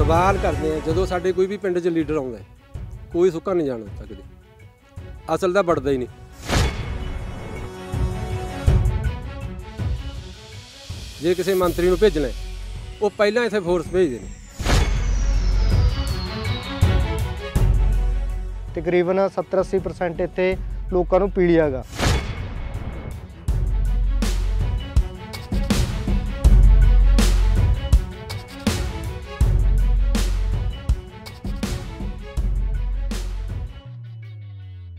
ਸਵਾਲ ਕਰਦੇ ਆ ਜਦੋਂ ਸਾਡੇ ਕੋਈ ਵੀ ਪਿੰਡ 'ਚ ਲੀਡਰ ਆਉਂਦਾ ਕੋਈ ਸੁੱਕਾ ਨਹੀਂ ਜਾਣਦਾ ਤੱਕ ਦੇ ਅਸਲ ਤਾਂ ਵੱਡਦਾ ਹੀ ਨਹੀਂ ਜੇ ਕਿਸੇ ਮੰਤਰੀ ਨੂੰ ਭੇਜਣਾ ਉਹ ਪਹਿਲਾਂ ਇੱਥੇ ਫੋਰਸ ਭੇਜਦੇ ਨੇ ਤਕਰੀਬਨ 70-80% ਇੱਥੇ ਲੋਕਾਂ ਨੂੰ ਪੀਲੀਆਗਾ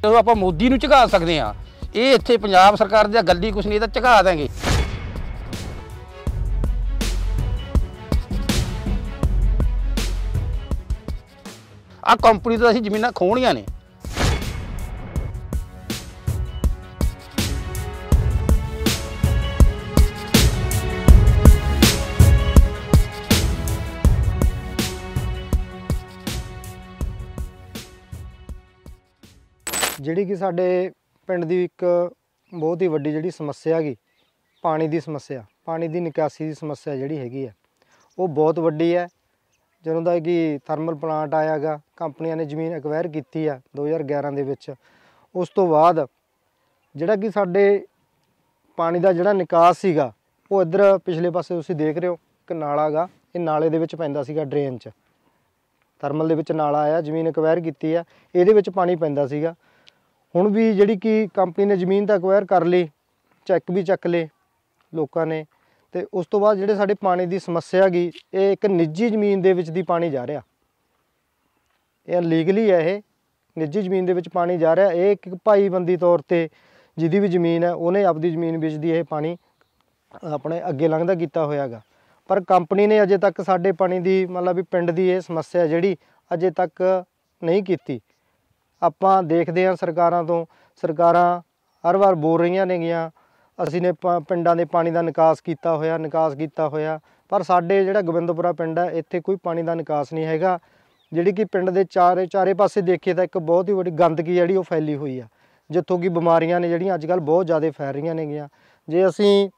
ਜਦੋਂ ਆਪਾਂ ਮੋਦੀ ਨੂੰ ਝੁਕਾ ਸਕਦੇ ਆ ਇਹ ਇੱਥੇ ਪੰਜਾਬ ਸਰਕਾਰ ਦੀ ਗੱਲੀ ਕੁਛ ਨਹੀਂ ਤਾਂ ਝੁਕਾ ਦਾਂਗੇ ਆ ਕੰਪਨੀ ਤੋਂ ਅਸੀਂ ਜ਼ਮੀਨਾਂ ਖੋਣੀਆਂ ਨੇ ਜਿਹੜੀ ਕਿ ਸਾਡੇ ਪਿੰਡ ਦੀ ਇੱਕ ਬਹੁਤ ਹੀ ਵੱਡੀ ਜਿਹੜੀ ਸਮੱਸਿਆ ਹੈਗੀ ਪਾਣੀ ਦੀ ਸਮੱਸਿਆ ਪਾਣੀ ਦੀ ਨਿਕਾਸੀ ਦੀ ਸਮੱਸਿਆ ਜਿਹੜੀ ਹੈਗੀ ਹੈ ਉਹ ਬਹੁਤ ਵੱਡੀ ਹੈ ਜਦੋਂ ਦਾ ਕਿ ਥਰਮਲ ਪਲਾਂਟ ਆਇਆਗਾ ਕੰਪਨੀਆਂ ਨੇ ਜ਼ਮੀਨ ਐਕਵਾਇਰ ਕੀਤੀ ਆ 2011 ਦੇ ਵਿੱਚ ਉਸ ਤੋਂ ਬਾਅਦ ਜਿਹੜਾ ਕਿ ਸਾਡੇ ਪਾਣੀ ਦਾ ਜਿਹੜਾ ਨਿਕਾਸ ਸੀਗਾ ਉਹ ਇੱਧਰ ਪਿਛਲੇ ਪਾਸੇ ਤੁਸੀਂ ਦੇਖ ਰਹੇ ਹੋ ਇੱਕ ਨਾਲਾਗਾ ਇਹ ਨਾਲੇ ਦੇ ਵਿੱਚ ਪੈਂਦਾ ਸੀਗਾ ਡਰੇਨ 'ਚ ਥਰਮਲ ਦੇ ਵਿੱਚ ਨਾਲਾ ਆਇਆ ਜ਼ਮੀਨ ਐਕਵਾਇਰ ਕੀਤੀ ਆ ਇਹਦੇ ਵਿੱਚ ਪਾਣੀ ਪੈਂਦਾ ਸੀਗਾ ਹੁਣ ਵੀ ਜਿਹੜੀ ਕਿ ਕੰਪਨੀ ਨੇ ਜ਼ਮੀਨ ਤਾਂ ਅਕਵਾਇਰ ਕਰ ਲਈ ਚੈੱਕ ਵੀ ਚੱਕ ਲਏ ਲੋਕਾਂ ਨੇ ਤੇ ਉਸ ਤੋਂ ਬਾਅਦ ਜਿਹੜੇ ਸਾਡੇ ਪਾਣੀ ਦੀ ਸਮੱਸਿਆ ਗਈ ਇਹ ਇੱਕ ਨਿੱਜੀ ਜ਼ਮੀਨ ਦੇ ਵਿੱਚ ਦੀ ਪਾਣੀ ਜਾ ਰਿਹਾ ਇਹ ਲੀਗਲੀ ਹੈ ਇਹ ਨਿੱਜੀ ਜ਼ਮੀਨ ਦੇ ਵਿੱਚ ਪਾਣੀ ਜਾ ਰਿਹਾ ਇਹ ਇੱਕ ਬੰਦੀ ਤੌਰ ਤੇ ਜਿਹਦੀ ਵੀ ਜ਼ਮੀਨ ਹੈ ਉਹਨੇ ਆਪਦੀ ਜ਼ਮੀਨ ਵੇਚਦੀ ਇਹ ਪਾਣੀ ਆਪਣੇ ਅੱਗੇ ਲੰਘਦਾ ਕੀਤਾ ਹੋਇਆਗਾ ਪਰ ਕੰਪਨੀ ਨੇ ਅਜੇ ਤੱਕ ਸਾਡੇ ਪਾਣੀ ਦੀ ਮਤਲਬ ਵੀ ਪਿੰਡ ਦੀ ਇਹ ਸਮੱਸਿਆ ਜਿਹੜੀ ਅਜੇ ਤੱਕ ਨਹੀਂ ਕੀਤੀ ਆਪਾਂ ਦੇਖਦੇ ਹਾਂ ਸਰਕਾਰਾਂ ਤੋਂ ਸਰਕਾਰਾਂ ਹਰ ਵਾਰ ਬੋਲ ਰਹੀਆਂ ਨੇਗੀਆਂ ਅਸੀਂ ਨੇ ਪਿੰਡਾਂ ਦੇ ਪਾਣੀ ਦਾ ਨਿਕਾਸ ਕੀਤਾ ਹੋਇਆ ਨਿਕਾਸ ਕੀਤਾ ਹੋਇਆ ਪਰ ਸਾਡੇ ਜਿਹੜਾ ਗੋਬਿੰਦਪੁਰਾ ਪਿੰਡ ਹੈ ਇੱਥੇ ਕੋਈ ਪਾਣੀ ਦਾ ਨਿਕਾਸ ਨਹੀਂ ਹੈਗਾ ਜਿਹੜੀ ਕਿ ਪਿੰਡ ਦੇ ਚਾਰੇ ਚਾਰੇ ਪਾਸੇ ਦੇਖੀਏ ਤਾਂ ਇੱਕ ਬਹੁਤ ਹੀ ਵੱਡੀ ਗੰਦਗੀ ਜਿਹੜੀ ਉਹ ਫੈਲੀ ਹੋਈ ਆ ਜਿੱਥੋਂ ਕਿ ਬਿਮਾਰੀਆਂ ਨੇ ਜਿਹੜੀਆਂ ਅੱਜ ਕੱਲ ਬਹੁਤ ਜ਼ਿਆਦਾ ਫੈਲ ਰਹੀਆਂ ਨੇਗੀਆਂ ਜੇ ਅਸੀਂ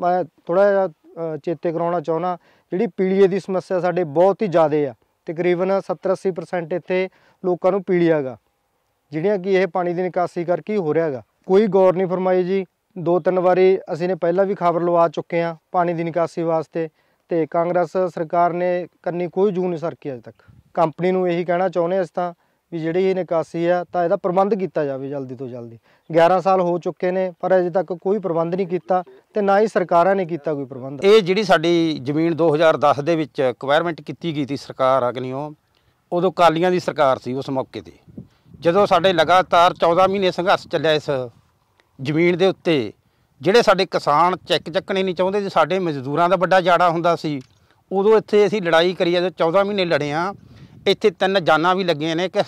ਮੈਂ ਥੋੜਾ ਜਿਹਾ ਚੇਤੇ ਕਰਾਉਣਾ ਚਾਹਣਾ ਜਿਹੜੀ ਪੀਲੀਏ ਦੀ ਸਮੱਸਿਆ ਸਾਡੇ ਬਹੁਤ ਹੀ ਜ਼ਿਆਦਾ ਆ ਤਕਰੀਬਨ 70-80% ਇੱਥੇ ਲੋਕਾਂ ਨੂੰ ਪੀਲੀਆਗਾ ਜਿਹੜੀਆਂ ਕਿ ਇਹ ਪਾਣੀ ਦੀ ਨਿਕਾਸੀ ਕਰਕੇ ਹੋ ਰਿਹਾ ਹੈਗਾ ਕੋਈ ਗੌਰ ਨਹੀਂ ਫਰਮਾਈ ਜੀ ਦੋ ਤਿੰਨ ਵਾਰੀ ਅਸੀਂ ਨੇ ਪਹਿਲਾਂ ਵੀ ਖਬਰ ਲਵਾ ਚੁੱਕੇ ਆ ਪਾਣੀ ਦੀ ਨਿਕਾਸੀ ਵਾਸਤੇ ਤੇ ਕਾਂਗਰਸ ਸਰਕਾਰ ਨੇ ਕੰਨੀ ਕੋਈ ਜੂ ਨਹੀਂ ਸਰਕੀ ਅਜੇ ਤੱਕ ਕੰਪਨੀ ਨੂੰ ਇਹੀ ਕਹਿਣਾ ਚਾਹੁੰਦੇ ਅਸੀਂ ਤਾਂ ਵੀ ਜਿਹੜੀ ਇਹ ਨਿਕਾਸੀ ਆ ਤਾਂ ਇਹਦਾ ਪ੍ਰਬੰਧ ਕੀਤਾ ਜਾਵੇ ਜਲਦੀ ਤੋਂ ਜਲਦੀ 11 ਸਾਲ ਹੋ ਚੁੱਕੇ ਨੇ ਪਰ ਅਜੇ ਤੱਕ ਕੋਈ ਪ੍ਰਬੰਧ ਨਹੀਂ ਕੀਤਾ ਤੇ ਨਾ ਹੀ ਸਰਕਾਰਾਂ ਨੇ ਕੀਤਾ ਕੋਈ ਪ੍ਰਬੰਧ ਇਹ ਜਿਹੜੀ ਸਾਡੀ ਜ਼ਮੀਨ 2010 ਦੇ ਵਿੱਚ ਅਕਵਾਇਰਮੈਂਟ ਕੀਤੀ ਗਈ ਸੀ ਸਰਕਾਰ ਅਗਨੀਓ ਉਦੋਂ ਕਾਲੀਆਂ ਦੀ ਸਰਕਾਰ ਸੀ ਉਸ ਮੌਕੇ ਤੇ ਜਦੋਂ ਸਾਡੇ ਲਗਾਤਾਰ 14 ਮਹੀਨੇ ਸੰਘਰਸ਼ ਚੱਲਿਆ ਇਸ ਜ਼ਮੀਨ ਦੇ ਉੱਤੇ ਜਿਹੜੇ ਸਾਡੇ ਕਿਸਾਨ ਚੈੱਕ ਚੱਕਣੇ ਨਹੀਂ ਚਾਹੁੰਦੇ ਤੇ ਸਾਡੇ ਮਜ਼ਦੂਰਾਂ ਦਾ ਵੱਡਾ ਜਾੜਾ ਹੁੰਦਾ ਸੀ ਉਦੋਂ ਇੱਥੇ ਅਸੀਂ ਲੜਾਈ ਕਰੀ ਜਦੋਂ 14 ਮਹੀਨੇ ਲੜੇ ਆ ਇੱਥੇ ਤਿੰਨ ਜਾਨਾਂ ਵੀ ਲੱਗੀਆਂ ਨੇ ਕਿ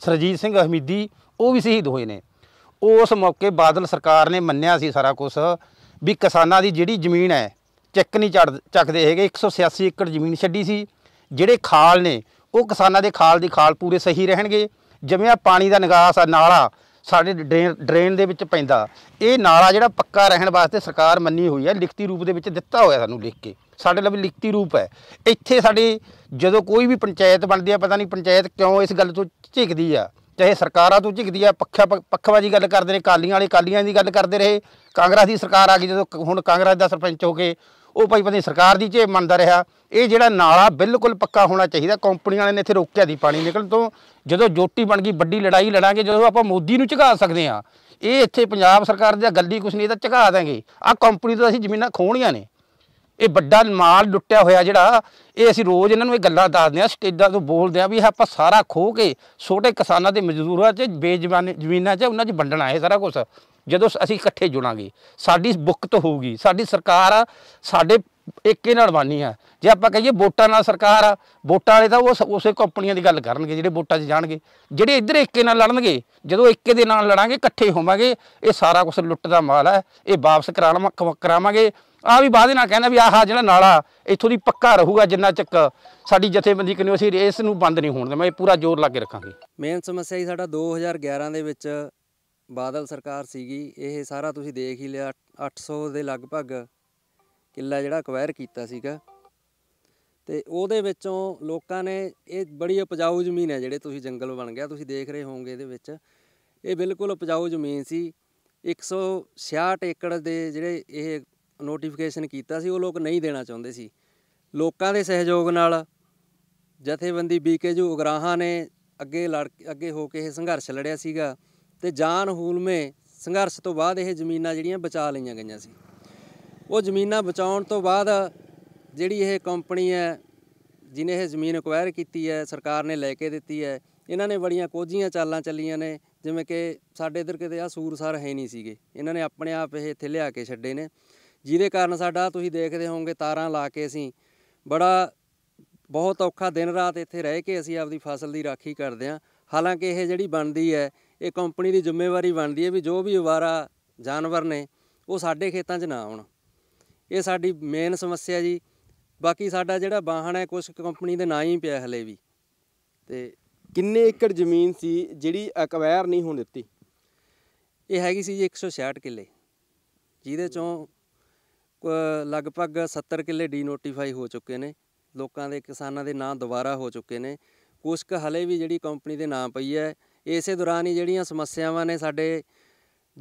ਸਰਜੀਤ ਸਿੰਘ ਹਮੀਦੀ ਉਹ ਵੀ ਸ਼ਹੀਦ ਹੋਏ ਨੇ ਉਸ ਮੌਕੇ ਬਾਦਲ ਸਰਕਾਰ ਨੇ ਮੰਨਿਆ ਸੀ ਸਾਰਾ ਕੁਝ ਵੀ ਕਿਸਾਨਾਂ ਦੀ ਜਿਹੜੀ ਜ਼ਮੀਨ ਹੈ ਚੱਕ ਨਹੀਂ ਚੱਕਦੇ ਹੈਗੇ 186 ਏਕੜ ਜ਼ਮੀਨ ਛੱਡੀ ਸੀ ਜਿਹੜੇ ਖਾਲ ਨੇ ਉਹ ਕਿਸਾਨਾਂ ਦੇ ਖਾਲ ਦੀ ਖਾਲ ਪੂਰੇ ਸਹੀ ਰਹਿਣਗੇ ਜਿਵੇਂ ਪਾਣੀ ਦਾ ਨਿਕਾਸ ਆ ਨਾਲਾ ਸਾਡੇ ਡਰੇਨ ਦੇ ਵਿੱਚ ਪੈਂਦਾ ਇਹ ਨਾਲਾ ਜਿਹੜਾ ਪੱਕਾ ਰਹਿਣ ਵਾਸਤੇ ਸਰਕਾਰ ਮੰਨੀ ਹੋਈ ਹੈ ਲਿਖਤੀ ਰੂਪ ਦੇ ਵਿੱਚ ਦਿੱਤਾ ਹੋਇਆ ਸਾਨੂੰ ਲਿਖ ਕੇ ਸਾਡੇ ਲਈ ਲਿਖਤੀ ਰੂਪ ਹੈ ਇੱਥੇ ਸਾਡੇ ਜਦੋਂ ਕੋਈ ਵੀ ਪੰਚਾਇਤ ਬਣਦੀ ਹੈ ਪਤਾ ਨਹੀਂ ਪੰਚਾਇਤ ਕਿਉਂ ਇਸ ਗੱਲ ਤੋਂ ਝਿਕਦੀ ਆ ਚਾਹੇ ਸਰਕਾਰਾਂ ਤੋਂ ਝਿਕਦੀ ਆ ਪੱਖਾ ਪੱਖਵਾਜੀ ਗੱਲ ਕਰਦੇ ਨੇ ਕਾਲੀਆਂ ਵਾਲੇ ਕਾਲੀਆਂ ਦੀ ਗੱਲ ਕਰਦੇ ਰਹੇ ਕਾਂਗਰਸ ਦੀ ਸਰਕਾਰ ਆ ਗਈ ਜਦੋਂ ਹੁਣ ਕਾਂਗਰਸ ਦਾ ਸਰਪੰਚ ਹੋ ਕੇ ਉਹ ਭਾਈ ਪਤਾ ਸਰਕਾਰ ਦੀ ਝੇ ਮੰਨਦਾ ਰਿਹਾ ਇਹ ਜਿਹੜਾ ਨਾਲਾ ਬਿਲਕੁਲ ਪੱਕਾ ਹੋਣਾ ਚਾਹੀਦਾ ਕੰਪਨੀ ਵਾਲਿਆਂ ਨੇ ਇੱਥੇ ਰੋਕਿਆ ਦੀ ਪਾਣੀ ਨਿਕਲਣ ਤੋਂ ਜਦੋਂ ਜੋਟੀ ਬਣ ਗਈ ਵੱਡੀ ਲੜਾਈ ਲੜਾਂਗੇ ਜਦੋਂ ਆਪਾਂ ਮੋਦੀ ਨੂੰ ਝੁਕਾ ਸਕਦੇ ਆ ਇਹ ਇੱਥੇ ਪੰਜਾਬ ਸਰਕਾਰ ਦੀ ਗੱਲੀ ਕੁਛ ਨਹੀਂ ਤਾਂ ਝੁਕਾ ਦਾਂਗੇ ਆ ਕੰਪਨੀ ਤੋਂ ਅਸੀਂ ਜ਼ਮੀਨਾਂ ਖੋਹਣੀਆਂ ਨੇ ਇਹ ਵੱਡਾ ਮਾਲ ਲੁੱਟਿਆ ਹੋਇਆ ਜਿਹੜਾ ਇਹ ਅਸੀਂ ਰੋਜ਼ ਇਹਨਾਂ ਨੂੰ ਇਹ ਗੱਲਾਂ ਦੱਸਦੇ ਆ ਸਟੇਜਾਂ ਤੋਂ ਬੋਲਦੇ ਆ ਵੀ ਆਪਾਂ ਸਾਰਾ ਖੋ ਕੇ ਛੋਟੇ ਕਿਸਾਨਾਂ ਦੇ ਮਜ਼ਦੂਰਾਂ 'ਚ ਬੇਜਵਾਨ ਜ਼ਮੀਨਾਂ 'ਚ ਉਹਨਾਂ 'ਚ ਵੰਡਣਾ ਇਹ ਸਾਰਾ ਕੁਝ ਜਦੋਂ ਅਸੀਂ ਇਕੱਠੇ ਜੁੜਾਂਗੇ ਸਾਡੀ ਬੁੱਕਤ ਹੋਊਗੀ ਸਾਡੀ ਸਰਕਾਰ ਸਾਡੇ ਇੱਕੇ ਨਾਲ ਬਾਨੀ ਆ ਜੇ ਆਪਾਂ ਕਹੀਏ ਵੋਟਾਂ ਨਾਲ ਸਰਕਾਰ ਆ ਵੋਟਾਂ ਵਾਲੇ ਤਾਂ ਉਹ ਉਸੇ ਕੰਪਨੀਆਂ ਦੀ ਗੱਲ ਕਰਨਗੇ ਜਿਹੜੇ ਵੋਟਾਂ 'ਚ ਜਾਣਗੇ ਜਿਹੜੇ ਇੱਧਰ ਇੱਕੇ ਨਾਲ ਲੜਨਗੇ ਜਦੋਂ ਇੱਕੇ ਦੇ ਨਾਲ ਲੜਾਂਗੇ ਇਕੱਠੇ ਹੋਵਾਂਗੇ ਇਹ ਸਾਰਾ ਕੁਝ ਲੁੱਟ ਦਾ ਮਾਲ ਹੈ ਇਹ ਵਾਪਸ ਕਰਾਵਾਂਗੇ ਆ ਵੀ ਬਾਅਦ ਨਾਲ ਕਹਿੰਦਾ ਵੀ ਆਹ ਜਿਹੜਾ ਨਾਲਾ ਇੱਥੋਂ ਦੀ ਪੱਕਾ ਰਹੂਗਾ ਜਿੰਨਾ ਚੱਕ ਸਾਡੀ ਜਥੇਬੰਦੀ ਕਿਨੂੰ ਅਸੀਂ ਇਸ ਨੂੰ ਬੰਦ ਨਹੀਂ ਹੋਣ ਦੇ ਮੈਂ ਪੂਰਾ ਜ਼ੋਰ ਲਾ ਕੇ ਰੱਖਾਂਗੇ ਮੇਨ ਸਮੱਸਿਆ ਹੀ ਸਾਡਾ 2011 ਦੇ ਵਿੱਚ ਬਾਦਲ ਸਰਕਾਰ ਸੀਗੀ ਇਹ ਸਾਰਾ ਤੁਸੀਂ ਦੇਖ ਹੀ ਲਿਆ 800 ਦੇ ਲਗਭਗ ਕਿੱਲਾ ਜਿਹੜਾ ਅਕਵਾਇਰ ਕੀਤਾ ਸੀਗਾ ਤੇ ਉਹਦੇ ਵਿੱਚੋਂ ਲੋਕਾਂ ਨੇ ਇਹ ਬੜੀ ਉਪਜਾਊ ਜ਼ਮੀਨ ਹੈ ਜਿਹੜੇ ਤੁਸੀਂ ਜੰਗਲ ਬਣ ਗਿਆ ਤੁਸੀਂ ਦੇਖ ਰਹੇ ਹੋਵੋਗੇ ਇਹਦੇ ਵਿੱਚ ਇਹ ਬਿਲਕੁਲ ਉਪਜਾਊ ਜ਼ਮੀਨ ਸੀ 166 ਏਕੜ ਦੇ ਜਿਹੜੇ ਇਹ ਨੋਟੀਫਿਕੇਸ਼ਨ ਕੀਤਾ ਸੀ ਉਹ ਲੋਕ ਨਹੀਂ ਦੇਣਾ ਚਾਹੁੰਦੇ ਸੀ ਲੋਕਾਂ ਦੇ ਸਹਿਯੋਗ ਨਾਲ ਜਥੇਬੰਦੀ ਬੀਕੇ ਜੂ ਉਗਰਾਹਾਂ ਨੇ ਅੱਗੇ ਲੜ ਅੱਗੇ ਹੋ ਕੇ ਇਹ ਸੰਘਰਸ਼ ਲੜਿਆ ਸੀਗਾ ਤੇ ਜਾਨ ਹੂਲਮੇ ਸੰਘਰਸ਼ ਤੋਂ ਬਾਅਦ ਇਹ ਜ਼ਮੀਨਾਂ ਜਿਹੜੀਆਂ ਬਚਾ ਲਈਆਂ ਗਈਆਂ ਸੀ ਉਹ ਜ਼ਮੀਨਾਂ ਬਚਾਉਣ ਤੋਂ ਬਾਅਦ ਜਿਹੜੀ ਇਹ ਕੰਪਨੀ ਹੈ ਜਿਨੇ ਇਹ ਜ਼ਮੀਨ ਅਕਵਾਇਰ ਕੀਤੀ ਹੈ ਸਰਕਾਰ ਨੇ ਲੈ ਕੇ ਦਿੱਤੀ ਹੈ ਇਹਨਾਂ ਨੇ ਬੜੀਆਂ ਕੋਝੀਆਂ ਚਾਲਾਂ ਚੱਲੀਆਂ ਨੇ ਜਿਵੇਂ ਕਿ ਸਾਡੇ ਇਧਰ ਕਿਤੇ ਆ ਸੂਰਸਰ ਹੈ ਨਹੀਂ ਸੀਗੇ ਇਹਨਾਂ ਨੇ ਆਪਣੇ ਆਪ ਇਹ ਇੱਥੇ ਲਿਆ ਕੇ ਛੱਡੇ ਨੇ ਜਿਹਦੇ ਕਾਰਨ ਸਾਡਾ ਤੁਸੀਂ ਦੇਖਦੇ ਹੋਵੋਗੇ ਤਾਰਾਂ ਲਾ ਕੇ ਅਸੀਂ ਬੜਾ ਬਹੁਤ ਔਖਾ ਦਿਨ ਰਾਤ ਇੱਥੇ ਰਹਿ ਕੇ ਅਸੀਂ ਆਪਦੀ ਫਸਲ ਦੀ ਰਾਖੀ ਕਰਦੇ ਹਾਂ ਹਾਲਾਂਕਿ ਇਹ ਜਿਹੜੀ ਬਣਦੀ ਹੈ ਇਹ ਕੰਪਨੀ ਦੀ ਜ਼ਿੰਮੇਵਾਰੀ ਬਣਦੀ ਹੈ ਵੀ ਜੋ ਵੀ ਅਵਾਰਾ ਜਾਨਵਰ ਨੇ ਉਹ ਸਾਡੇ ਖੇਤਾਂ 'ਚ ਨਾ ਆਉਣ ਇਹ ਸਾਡੀ ਮੇਨ ਸਮੱਸਿਆ ਜੀ ਬਾਕੀ ਸਾਡਾ ਜਿਹੜਾ ਵਾਹਣ ਹੈ ਕੁਝ ਕੰਪਨੀ ਦੇ ਨਾਂ ਹੀ ਪਿਆ ਹਲੇ ਵੀ ਤੇ ਕਿੰਨੇ ਏਕੜ ਜ਼ਮੀਨ ਸੀ ਜਿਹੜੀ ਅਕਵਾਇਰ ਨਹੀਂ ਹੋਣ ਦਿੱਤੀ ਇਹ ਹੈਗੀ ਸੀ ਜੀ 166 ਕਿੱਲੇ ਜਿਹਦੇ ਚੋਂ ਲਗਭਗ 70 ਕਿੱਲੇ ਡੀ ਨੋਟੀਫਾਈ ਹੋ ਚੁੱਕੇ ਨੇ ਲੋਕਾਂ ਦੇ ਕਿਸਾਨਾਂ ਦੇ ਨਾਂ ਦੁਬਾਰਾ ਹੋ ਚੁੱਕੇ ਨੇ ਕੁਝ ਕ ਹਲੇ ਵੀ ਜਿਹੜੀ ਕੰਪਨੀ ਦੇ ਨਾਂ ਪਈ ਹੈ ਇਸੇ ਦੌਰਾਨ ਹੀ ਜਿਹੜੀਆਂ ਸਮੱਸਿਆਵਾਂ ਨੇ ਸਾਡੇ